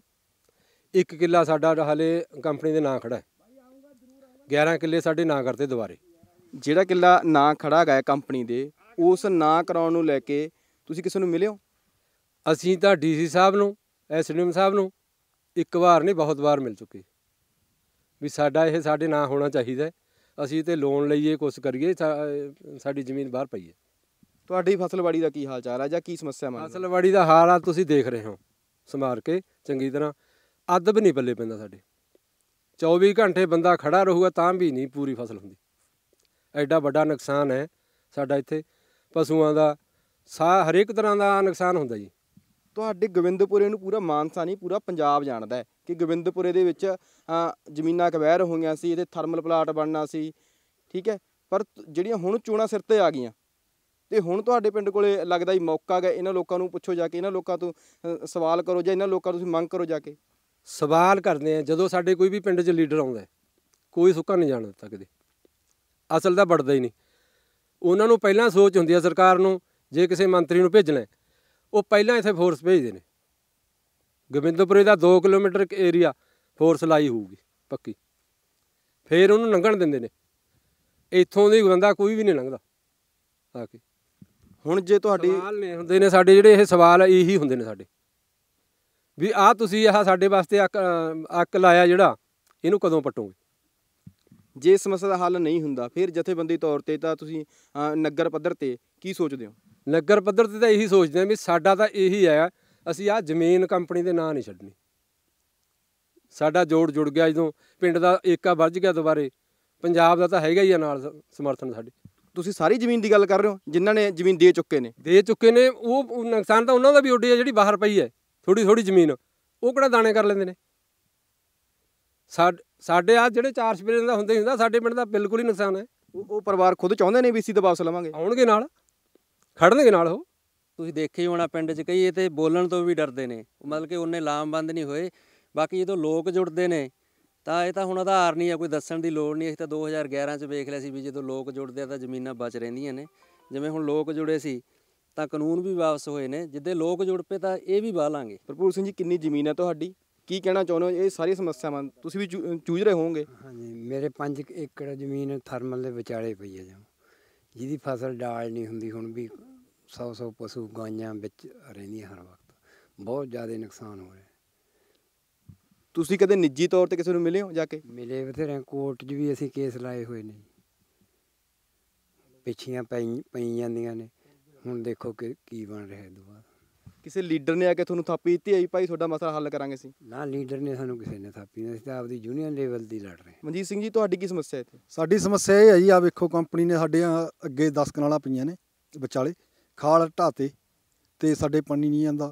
1 ਕਿੱਲਾ ਸਾਡਾ ਹਾਲੇ ਕੰਪਨੀ ਦੇ ਨਾਂ ਖੜਾ ਹੈ 11 ਕਿੱਲੇ ਸਾਡੇ ਨਾਂ ਕਰਤੇ ਦੁਬਾਰੇ ਜਿਹੜਾ ਕਿੱਲਾ ਨਾਂ ਖੜਾ ਗਿਆ ਕੰਪਨੀ ਦੇ ਉਸ ਨਾਂ ਕਰਾਉਣ ਨੂੰ ਲੈ ਕੇ ਤੁਸੀਂ ਕਿਸੇ ਨੂੰ ਮਿਲਿਓ ਅਸੀਂ ਤਾਂ ਡੀਸੀ ਸਾਹਿਬ ਨੂੰ ਐਸਡੀਐਮ ਸਾਹਿਬ ਨੂੰ ਇੱਕ ਵਾਰ ਨਹੀਂ ਬਹੁਤ ਵਾਰ ਮਿਲ ਚੁੱਕੀ ਵੀ ਸਾਡਾ ਇਹ ਸਾਡੇ ਨਾਂ ਹੋਣਾ ਚਾਹੀਦਾ ਅਸੀਂ ਤੇ ਲੋਨ ਲਈਏ ਕੁਝ ਕਰੀਏ ਸਾਡੀ ਜ਼ਮੀਨ ਬਾਹਰ ਪਈ ਹੈ ਤੁਹਾਡੀ ਫਸਲਵਾੜੀ ਦਾ ਕੀ ਹਾਲ ਚਾਲ ਹੈ ਜਾਂ ਕੀ ਸਮੱਸਿਆ ਮੰਨ ਫਸਲਵਾੜੀ ਦਾ ਹਾਲ ਆ ਤੁਸੀਂ ਦੇਖ ਰਹੇ ਹੋ ਸਮਾਰ ਕੇ ਚੰਗੀ ਤਰ੍ਹਾਂ ਅੱਧ ਵੀ ਨਹੀਂ ਪੱਲੇ ਪੈਂਦਾ ਸਾਡੇ 24 ਘੰਟੇ ਬੰਦਾ ਖੜਾ ਰਹੂਗਾ ਤਾਂ ਵੀ ਨਹੀਂ ਪੂਰੀ ਫਸਲ ਹੁੰਦੀ ਐਡਾ ਵੱਡਾ ਨੁਕਸਾਨ ਹੈ ਸਾਡਾ ਇੱਥੇ ਪਸ਼ੂਆਂ ਦਾ ਸਾ ਹਰੇਕ ਤਰ੍ਹਾਂ ਦਾ ਨੁਕਸਾਨ ਹੁੰਦਾ ਜੀ ਤੁਹਾਡੇ ਗਵਿੰਦਪੁਰੇ ਨੂੰ ਪੂਰਾ ਮਾਨਸਾ ਨਹੀਂ ਪੂਰਾ ਪੰਜਾਬ ਜਾਣਦਾ ਹੈ ਕਿ ਗਵਿੰਦਪੁਰੇ ਦੇ ਵਿੱਚ ਜ਼ਮੀਨਾਂ ਕਬੈਰ ਹੋਈਆਂ ਸੀ ਇਹਦੇ ਥਰਮਲ ਪਲਾਟ ਬਣਨਾ ਸੀ ਠੀਕ ਹੈ ਪਰ ਜਿਹੜੀਆਂ ਹੁਣ ਚੋਣਾਂ ਸਿਰ ਤੇ ਆ ਗਈਆਂ ਤੇ ਹੁਣ ਤੁਹਾਡੇ ਪਿੰਡ ਕੋਲੇ ਲੱਗਦਾ ਹੀ ਮੌਕਾ ਹੈ ਇਹਨਾਂ ਲੋਕਾਂ ਨੂੰ ਪੁੱਛੋ ਜਾ ਕੇ ਇਹਨਾਂ ਲੋਕਾਂ ਤੋਂ ਸਵਾਲ ਕਰੋ ਜਾਂ ਇਹਨਾਂ ਲੋਕਾਂ ਤੋਂ ਤੁਸੀਂ ਮੰਗ ਕਰੋ ਜਾ ਕੇ ਸਵਾਲ ਕਰਦੇ ਆ ਜਦੋਂ ਸਾਡੇ ਕੋਈ ਵੀ ਪਿੰਡ 'ਚ ਲੀਡਰ ਆਉਂਦਾ ਕੋਈ ਸੁੱਕਾ ਨਹੀਂ ਜਾਣ ਦਿੱਤਾ ਕਦੇ ਅਸਲ ਦਾ ਬੜਦਾ ਹੀ ਨਹੀਂ ਉਹਨਾਂ ਨੂੰ ਪਹਿਲਾਂ ਸੋਚ ਹੁੰਦੀ ਆ ਸਰਕਾਰ ਨੂੰ ਜੇ ਕਿਸੇ ਮੰਤਰੀ ਨੂੰ ਭੇਜਣਾ ਉਹ ਪਹਿਲਾਂ ਇੱਥੇ ਫੋਰਸ ਭੇਜਦੇ ਨੇ ਗੋਬਿੰਦਪੁਰੇ ਦਾ 2 ਕਿਲੋਮੀਟਰ ਏਰੀਆ ਫੋਰਸ ਲਾਈ ਹੋਊਗੀ ਪੱਕੀ ਫੇਰ ਉਹਨੂੰ ਲੰਘਣ ਦਿੰਦੇ ਨੇ ਇੱਥੋਂ ਦੀ ਬੰਦਾ ਕੋਈ ਵੀ ਨਹੀਂ ਲੰਘਦਾ ਆ ਕੇ ਹੁਣ ਜੇ ਤੁਹਾਡੀ ਸਵਾਲ ਨੇ ਹੁੰਦੇ ਨੇ ਸਾਡੇ ਜਿਹੜੇ ਇਹ ਸਵਾਲ ਇਹੀ ਹੁੰਦੇ ਨੇ ਸਾਡੇ ਵੀ ਆ ਤੁਸੀਂ ਆਹ ਸਾਡੇ ਵਾਸਤੇ ਅੱਕ ਲਾਇਆ ਜਿਹੜਾ ਇਹਨੂੰ ਕਦੋਂ ਪਟੋਗੇ ਜੇ ਸਮੱਸਿਆ ਦਾ ਹੱਲ ਨਹੀਂ ਹੁੰਦਾ ਫਿਰ ਜਥੇਬੰਦੀ ਤੌਰ ਤੇ ਤਾਂ ਤੁਸੀਂ ਨਗਰ ਪੱਧਰ ਤੇ ਕੀ ਸੋਚਦੇ ਹੋ ਨਗਰ ਪੱਧਰ ਤੇ ਤਾਂ ਇਹੀ ਸੋਚਦੇ ਆ ਵੀ ਸਾਡਾ ਤਾਂ ਇਹੀ ਆ ਅਸੀਂ ਆ ਜ਼ਮੀਨ ਕੰਪਨੀ ਦੇ ਨਾਂ ਨਹੀਂ ਛੱਡਣੀ ਸਾਡਾ ਜੋੜ ਜੁੜ ਗਿਆ ਜਦੋਂ ਪਿੰਡ ਦਾ ਏਕਾ ਵੱਜ ਗਿਆ ਦੁਬਾਰੇ ਪੰਜਾਬ ਦਾ ਤਾਂ ਹੈਗਾ ਹੀ ਆ ਨਾਲ ਸਮਰਥਨ ਸਾਡੇ ਤੁਸੀਂ ਸਾਰੀ ਜ਼ਮੀਨ ਦੀ ਗੱਲ ਕਰ ਰਹੇ ਹੋ ਜਿਨ੍ਹਾਂ ਨੇ ਜ਼ਮੀਨ ਦੇ ਚੁੱਕੇ ਨੇ ਦੇ ਚੁੱਕੇ ਨੇ ਉਹ ਨੁਕਸਾਨ ਤਾਂ ਉਹਨਾਂ ਦਾ ਵੀ ਉੱਡੇ ਆ ਜਿਹੜੀ ਬਾਹਰ ਪਈ ਹੈ ਥੋੜੀ ਥੋੜੀ ਜ਼ਮੀਨ ਉਹ ਕਿਹੜਾ ਦਾਣੇ ਕਰ ਲੈਂਦੇ ਨੇ ਸਾਡੇ ਆ ਜਿਹੜੇ ਚਾਰ ਸਪੇਰੇ ਦਾ ਹੁੰਦੇ ਹੁੰਦਾ ਸਾਡੇ ਪਿੰਡ ਦਾ ਬਿਲਕੁਲ ਹੀ ਨੁਕਸਾਨ ਹੈ ਉਹ ਪਰਿਵਾਰ ਖੁਦ ਚਾਹੁੰਦੇ ਨੇ ਵੀ ਅਸੀਂ ਦਬਾਅ ਵਾਪਸ ਲਵਾਂਗੇ ਆਉਣਗੇ ਨਾਲ ਖੜਨਗੇ ਨਾਲ ਉਹ ਤੁਸੀਂ ਦੇਖੇ ਹੋਣਾ ਪਿੰਡ 'ਚ ਕਈ ਇਹ ਤੇ ਬੋਲਣ ਤੋਂ ਵੀ ਡਰਦੇ ਨੇ ਮਤਲਬ ਕਿ ਉਹਨੇ ਲਾਮਬੰਦ ਨਹੀਂ ਹੋਏ ਬਾਕੀ ਜਦੋਂ ਲੋਕ ਜੁੜਦੇ ਨੇ ਤਾਂ ਇਹ ਤਾਂ ਹੁਣ ਆਧਾਰ ਨਹੀਂ ਆ ਕੋਈ ਦੱਸਣ ਦੀ ਲੋੜ ਨਹੀਂ ਅਸੀਂ ਤਾਂ 2011 'ਚ ਵੇਖ ਲਿਆ ਸੀ ਵੀ ਜਦੋਂ ਲੋਕ ਜੁੜਦੇ ਆ ਤਾਂ ਜ਼ਮੀਨਾਂ ਬਚ ਰਹਿੰਦੀਆਂ ਨੇ ਜਿਵੇਂ ਹੁਣ ਲੋਕ ਜੁੜੇ ਸੀ ਤਾਂ ਕਾਨੂੰਨ ਵੀ ਵਾਪਸ ਹੋਏ ਨੇ ਜਿੱਦੇ ਲੋਕ ਜੁੜ ਪਏ ਤਾਂ ਇਹ ਵੀ ਬਾਹ ਲਾਂਗੇ ਭਰਪੂਰ ਸਿੰਘ ਜੀ ਕਿੰਨੀ ਜ਼ਮੀਨ ਹੈ ਤੁਹਾਡੀ ਕੀ ਕਹਿਣਾ ਚਾਹੁੰਦੇ ਹੋ ਇਹ ਸਾਰੀ ਸਮੱਸਿਆਵਾਂ ਤੁਸੀਂ ਵੀ ਚੂਝ ਰਹੇ ਹੋਵੋਗੇ ਹਾਂਜੀ ਮੇਰੇ 5 ਏਕੜ ਜ਼ਮੀਨ ਥਰਮਲ ਦੇ ਵਿਚਾਲੇ ਪਈ ਹੈ ਜੀ ਜਿਹਦੀ ਫਸਲ ਡਾਲ ਨਹੀਂ ਹੁੰਦੀ ਹੁਣ ਵੀ 100 100 ਪਸ਼ੂ ਗਾਂਆਂ ਵਿੱਚ ਰਹਿੰਦੀਆਂ ਹਰ ਵਕਤ ਬਹੁਤ ਜ਼ਿਆਦਾ ਨੁਕਸਾਨ ਹੋ ਰਿਹਾ ਤੁਸੀਂ ਕਦੇ ਨਿੱਜੀ ਤੌਰ ਤੇ ਕਿਸੇ ਨੂੰ ਮਿਲੇ ਹੋ ਜਾ ਕੇ ਮਿਲੇ ਬਥੇਰੇ ਕੋਰਟ 'ਚ ਵੀ ਅਸੀਂ ਕੇਸ ਲਾਏ ਹੋਏ ਨੇ ਪਿੱਛੀਆਂ ਪਈ ਪਈ ਜਾਂਦੀਆਂ ਨੇ ਹੁਣ ਦੇਖੋ ਕਿ ਕੀ ਬਣ ਰਿਹਾ ਦੁਬਾਰਾ ਕਿਸੇ ਲੀਡਰ ਨੇ ਆ ਕੇ ਤੁਹਾਨੂੰ ਥਾਪੀ ਦਿੱਤੀ ਆਈ ਭਾਈ ਤੁਹਾਡਾ ਮਸਲਾ ਹੱਲ ਕਰਾਂਗੇ ਅਸੀਂ ਨਾ ਲੀਡਰ ਨੇ ਸਾਨੂੰ ਕਿਸੇ ਨੇ ਥਾਪੀ ਨਹੀਂ ਅਸੀਂ ਤਾਂ ਆਪਦੀ ਜੂਨੀਅਰ ਲੈਵਲ ਦੀ ਲੜ ਰਹੇ ਹਾਂ ਮਨਜੀਤ ਸਿੰਘ ਜੀ ਤੁਹਾਡੀ ਕੀ ਸਮੱਸਿਆ ਇੱਥੇ ਸਾਡੀ ਸਮੱਸਿਆ ਇਹ ਹੈ ਜੀ ਆ ਵੇਖੋ ਕੰਪਨੀ ਨੇ ਸਾਡੇ ਅੱਗੇ 10 ਕਨਾਲਾਂ ਪਈਆਂ ਨੇ ਵਿਚਾਲੇ ਖਾਲ ਢਾਤੇ ਤੇ ਸਾਡੇ ਪਾਣੀ ਨਹੀਂ ਆਂਦਾ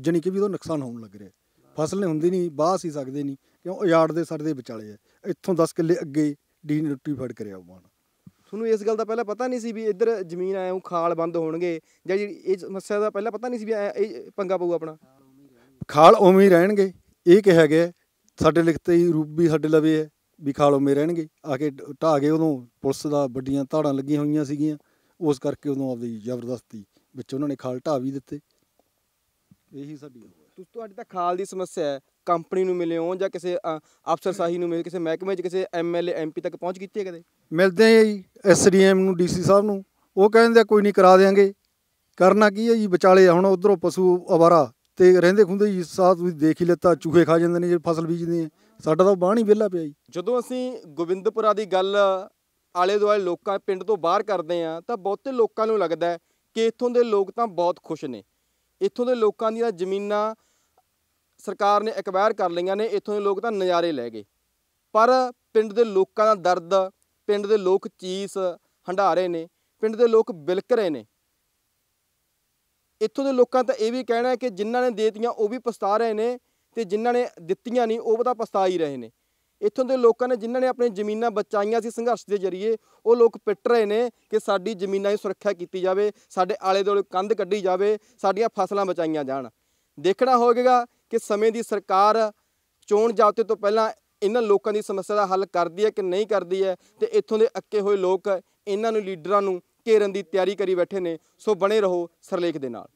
ਜਾਨੀ ਕਿ ਵੀ ਉਹ ਨੁਕਸਾਨ ਹੋਣ ਲੱਗ ਰਿਹਾ ਫਸਲ ਨਹੀਂ ਹੁੰਦੀ ਨਹੀਂ ਬਾਹ ਸੀ ਸਕਦੇ ਨਹੀਂ ਕਿਉਂ ਉਜਾੜ ਦੇ ਸਾਡੇ ਵਿਚਾਲੇ ਆ ਇੱਥੋਂ 10 ਕਿੱਲੇ ਅੱਗੇ ਡੀ ਰੋਟੀ ਫੜ ਕਰਿਆ ਉਹਨਾਂ ਤੁਹਾਨੂੰ ਇਸ ਗੱਲ ਦਾ ਪਹਿਲਾਂ ਪਤਾ ਨਹੀਂ ਸੀ ਵੀ ਇੱਧਰ ਜ਼ਮੀਨ ਐਂ ਖਾਲ ਬੰਦ ਹੋਣਗੇ ਜਾਂ ਜਿਹੜੀ ਇਹ ਸਮੱਸਿਆ ਦਾ ਪਹਿਲਾਂ ਪਤਾ ਨਹੀਂ ਸੀ ਵੀ ਇਹ ਪੰਗਾ ਪਊ ਆਪਣਾ ਖਾਲ ਉਵੇਂ ਹੀ ਰਹਿਣਗੇ ਇਹ ਕਿਹਾ ਗਿਆ ਸਾਡੇ ਲਿਖਤੇ ਹੀ ਰੂਪ ਵੀ ਸਾਡੇ ਲਵੇ ਹੈ ਵੀ ਖਾਲ ਉਵੇਂ ਰਹਿਣਗੇ ਆ ਕੇ ਢਾ ਗਏ ਉਦੋਂ ਪੁਲਿਸ ਦਾ ਵੱਡੀਆਂ ਧਾੜਾਂ ਲੱਗੀਆਂ ਹੋਈਆਂ ਸੀਗੀਆਂ ਉਸ ਕਰਕੇ ਉਦੋਂ ਆਪਦੀ ਜ਼ਬਰਦਸਤੀ ਵਿੱਚ ਉਹਨਾਂ ਨੇ ਖਾਲ ਢਾ ਵੀ ਦਿੱਤੇ ਇਹੀ ਸਾਡੀ ਤੁਹਾਡੀ ਤਾਂ ਖਾਲ ਦੀ ਸਮੱਸਿਆ ਹੈ ਕੰਪਨੀ ਨੂੰ ਮਿਲੇ ਹੋ ਜਾਂ ਕਿਸੇ ਅਫਸਰ ਸਾਹੀ ਨੂੰ ਮਿਲੇ ਕਿਸੇ ਮਹਿਕਮੇ 'ਚ ਕਿਸੇ ਐਮਐਲਏ ਐਮਪੀ ਤੱਕ ਪਹੁੰਚ ਕੀਤੀ ਹੈ ਕਦੇ ਮਿਲਦੇ ਆ ਜੀ ਐਸਡੀਐਮ ਨੂੰ ਡੀਸੀ ਸਾਹਿਬ ਨੂੰ ਉਹ ਕਹਿੰਦੇ ਕੋਈ ਨਹੀਂ ਕਰਾ ਦੇਾਂਗੇ ਕਰਨਾ ਕੀ ਹੈ ਜੀ ਵਿਚਾਲੇ ਹੁਣ ਉਧਰੋਂ ਪਸ਼ੂ ਅਵਾਰਾ ਤੇ ਰਹਿੰਦੇ ਖੁੰਦੇ ਜੀ ਸਾਹ ਤੁਸੀਂ ਦੇਖ ਹੀ ਲੈਤਾ ਚੂਹੇ ਖਾ ਜਾਂਦੇ ਨੇ ਜੇ ਫਸਲ ਬੀਜਦੇ ਆ ਸਾਡਾ ਤਾਂ ਬਾਹਣ ਹੀ ਵਿਹਲਾ ਪਿਆ ਜੀ ਜਦੋਂ ਅਸੀਂ ਗੋਬਿੰਦਪੁਰਾ ਦੀ ਗੱਲ ਆਲੇ ਦੁਆਲੇ ਲੋਕਾਂ ਪਿੰਡ ਤੋਂ ਬਾਹਰ ਕਰਦੇ ਆ ਤਾਂ ਬਹੁਤੇ ਲੋਕਾਂ ਨੂੰ ਲੱਗਦਾ ਕਿ ਇੱਥੋਂ ਦੇ ਲੋਕ ਤਾਂ ਬਹੁਤ ਖੁਸ਼ ਨੇ ਇੱਥੋਂ ਦੇ ਲੋਕਾਂ ਦੀਆਂ ਜ਼ਮੀਨਾਂ ਸਰਕਾਰ ਨੇ ਐਕਵਾਇਰ ਕਰ ਲਈਆਂ ਨੇ ਇੱਥੋਂ ਦੇ ਲੋਕ ਤਾਂ ਨਜ਼ਾਰੇ ਲੈ ਗਏ ਪਰ ਪਿੰਡ ਦੇ ਲੋਕਾਂ ਦਾ ਦਰਦ ਪਿੰਡ ਦੇ ਲੋਕ ਚੀਸ ਹੰਡਾਰੇ ਨੇ ਪਿੰਡ ਦੇ ਲੋਕ ਬਿਲਕ ਰਹੇ ਨੇ ਇੱਥੋਂ ਦੇ ਲੋਕਾਂ ਤਾਂ ਇਹ ਵੀ ਕਹਿਣਾ ਹੈ ਕਿ ਜਿਨ੍ਹਾਂ ਨੇ ਦੇਤੀਆਂ ਉਹ ਵੀ ਪਛਤਾ ਰਹੇ ਨੇ ਤੇ ਜਿਨ੍ਹਾਂ ਨੇ ਦਿੱਤੀਆਂ ਨਹੀਂ ਉਹ ਤਾਂ ਪਛਤਾ ਹੀ ਰਹੇ ਨੇ ਇੱਥੋਂ ਦੇ ਲੋਕਾਂ ਨੇ ਜਿਨ੍ਹਾਂ ਨੇ ਆਪਣੇ ਜ਼ਮੀਨਾਂ ਬਚਾਈਆਂ ਸੀ ਸੰਘਰਸ਼ ਦੇ ਜ਼ਰੀਏ ਉਹ ਲੋਕ ਪਿੱਟ ਰਹੇ ਨੇ ਕਿ ਸਾਡੀ ਜ਼ਮੀਨਾਂ ਦੀ ਸੁਰੱਖਿਆ ਕੀਤੀ ਜਾਵੇ ਸਾਡੇ ਆਲੇ ਦੁਆਲੇ ਕੰਧ ਕੱਢੀ ਜਾਵੇ ਸਾਡੀਆਂ ਫਸਲਾਂ ਬਚਾਈਆਂ ਜਾਣ ਦੇਖਣਾ ਹੋਵੇਗਾ ਕਿ ਸਮੇਂ ਦੀ ਸਰਕਾਰ ਚੋਣ ਜਾਬਤੇ ਤੋਂ ਪਹਿਲਾਂ ਇਹਨਾਂ ਲੋਕਾਂ ਦੀ ਸਮੱਸਿਆ ਦਾ ਹੱਲ ਕਰਦੀ ਹੈ ਕਿ ਨਹੀਂ ਕਰਦੀ ਹੈ ਤੇ ਇੱਥੋਂ ਦੇ ਅੱਕੇ ਹੋਏ ਲੋਕ ਇਹਨਾਂ ਨੂੰ ਲੀਡਰਾਂ ਨੂੰ ਘੇਰਨ ਦੀ ਤਿਆਰੀ ਕਰੀ ਬੈਠੇ ਨੇ ਸੋ ਬਣੇ ਰਹੋ ਸਰਲੇਖ ਦੇ ਨਾਲ